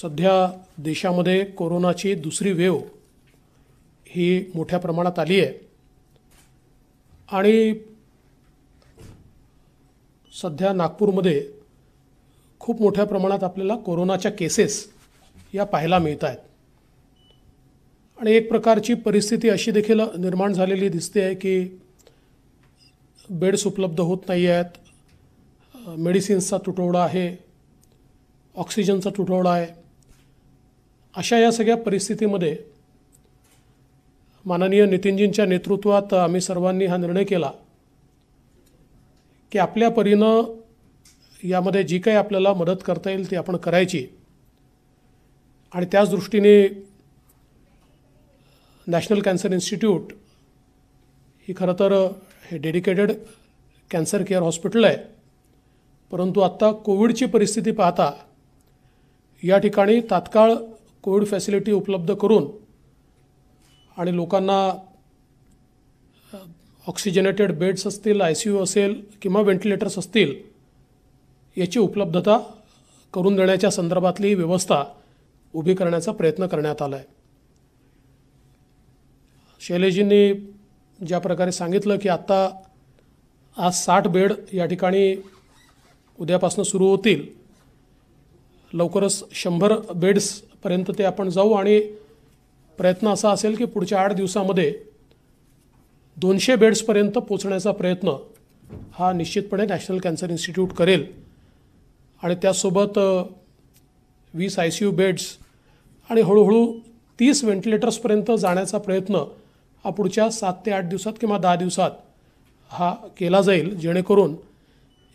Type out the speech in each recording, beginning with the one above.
सध्या देशामध्ये कोरोनाची दुसरी वेव ही मोठ्या प्रमाणात आली आहे आणि सध्या नागपूरमध्ये खूप मोठ्या प्रमाणात आपल्याला कोरोनाच्या केसेस या पाहायला मिळत आहेत आणि एक प्रकारची परिस्थिती अशी देखील निर्माण झालेली दिसते आहे की बेड्स उपलब्ध होत नाही आहेत मेडिसिन्सचा तुटवडा आहे ऑक्सिजनचा तुटवडा आहे अशा या सगळ्या परिस्थितीमध्ये माननीय नितीनजींच्या नेतृत्वात आम्ही सर्वांनी हा निर्णय केला की आपल्या परीनं यामध्ये जी काही आपल्याला मदत करता येईल ती आपण करायची आणि त्याच दृष्टीने नॅशनल कॅन्सर इन्स्टिट्यूट ही खरं तर हे डेडिकेटेड कॅन्सर केअर हॉस्पिटल आहे परंतु आत्ता कोविडची परिस्थिती पाहता या ठिकाणी तात्काळ कोविड फॅसिलिटी उपलब्ध करून आणि लोकांना ऑक्सिजनेटेड बेड्स असतील आय सी यू असेल किंवा व्हेंटिलेटर्स असतील याची उपलब्धता करून देण्याच्या संदर्भातली व्यवस्था उभी करण्याचा प्रयत्न करण्यात आला आहे शैलेजींनी ज्या प्रकारे सांगितलं की आत्ता आज साठ बेड या ठिकाणी उद्यापासून सुरू होतील लवकरच शंभर बेड्स पर्यंत ते आपण जाऊ आणि प्रयत्न असा असेल की पुढच्या आठ दिवसामध्ये दोनशे बेड्सपर्यंत पोचण्याचा प्रयत्न हा निश्चितपणे नॅशनल कॅन्सर इन्स्टिट्यूट करेल आणि त्यासोबत वीस आय सी यू बेड्स आणि हळूहळू तीस व्हेंटिलेटर्सपर्यंत जाण्याचा प्रयत्न हा पुढच्या सात ते आठ दिवसात किंवा दहा दिवसात हा केला जाईल जेणेकरून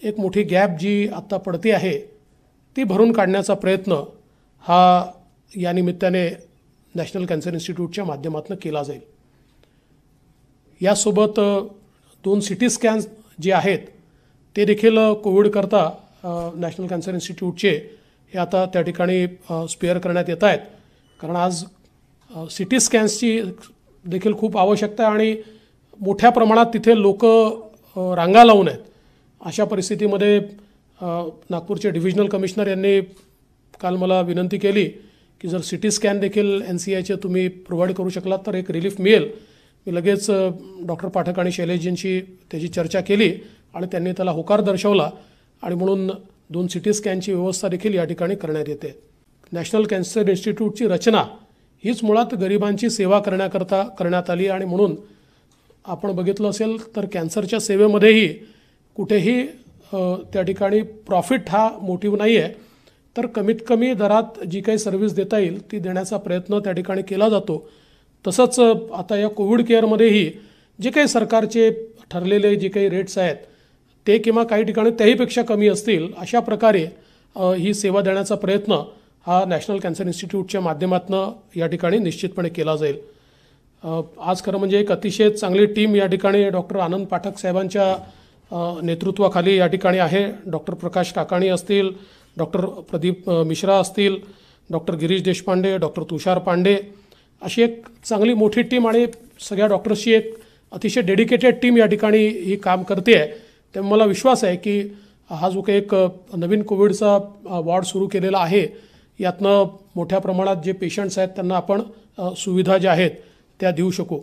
एक मोठी गॅप जी आत्ता पडती आहे ती भरून काढण्याचा प्रयत्न हा या निमित्ताने नॅशनल कॅन्सर इन्स्टिट्यूटच्या माध्यमातून केला जाईल यासोबत दोन सी टी स्कॅन्स जे आहेत ते देखील कोविडकरता नॅशनल कॅन्सर इन्स्टिट्यूटचे हे आता त्या ठिकाणी स्पेअर करण्यात येत आहेत कारण आज सी टी स्कॅन्सची देखील खूप आवश्यकता आहे आणि मोठ्या प्रमाणात तिथे लोक रांगा लावून आहेत अशा परिस्थितीमध्ये नागपूरचे डिव्हिजनल कमिशनर यांनी काल मला विनंती केली की जर सी टी स्कॅन देखील एन सी आयचे तुम्ही प्रोव्हाइड करू शकलात तर एक रिलीफ मिळेल मी लगेच डॉक्टर पाठक आणि शैलेशजींशी त्याची चर्चा केली आणि त्यांनी त्याला होकार दर्शवला आणि म्हणून दोन सी टी स्कॅनची व्यवस्था देखील या ठिकाणी करण्यात येते नॅशनल कॅन्सर इन्स्टिट्यूटची रचना हीच मुळात गरिबांची सेवा करण्याकरता करण्यात आली आणि म्हणून आपण बघितलं असेल तर कॅन्सरच्या सेवेमध्येही कुठेही त्या ठिकाणी प्रॉफिट हा मोटिव्ह नाही आहे तर कमीत कमी दरात जी काही सर्व्हिस देता येईल ती देण्याचा प्रयत्न त्या ठिकाणी केला जातो तसंच आता या कोविड केअरमध्येही जे काही सरकारचे ठरलेले जे काही रेट्स आहेत ते किंवा काही ठिकाणी त्याहीपेक्षा कमी असतील अशा प्रकारे ही सेवा देण्याचा प्रयत्न हा नॅशनल कॅन्सर इन्स्टिट्यूटच्या माध्यमातून या ठिकाणी निश्चितपणे केला जाईल आज खरं म्हणजे एक अतिशय चांगली टीम या ठिकाणी डॉक्टर आनंद पाठक साहेबांच्या नेतृत्वाखाली या ठिकाणी आहे डॉक्टर प्रकाश काकाणी असतील डॉक्टर प्रदीप मिश्रा असतील डॉक्टर गिरीश देशपांडे डॉक्टर तुषार पांडे अशी एक चांगली मोठी टीम आणि सगळ्या डॉक्टर्सची एक अतिशय डेडिकेटेड टीम या ठिकाणी ही काम करते आहे ते मला विश्वास आहे की हा जो काही एक नवीन कोविडचा वॉर्ड सुरू केलेला आहे यातनं मोठ्या प्रमाणात जे पेशंट्स आहेत त्यांना आपण सुविधा ज्या आहेत त्या देऊ शकू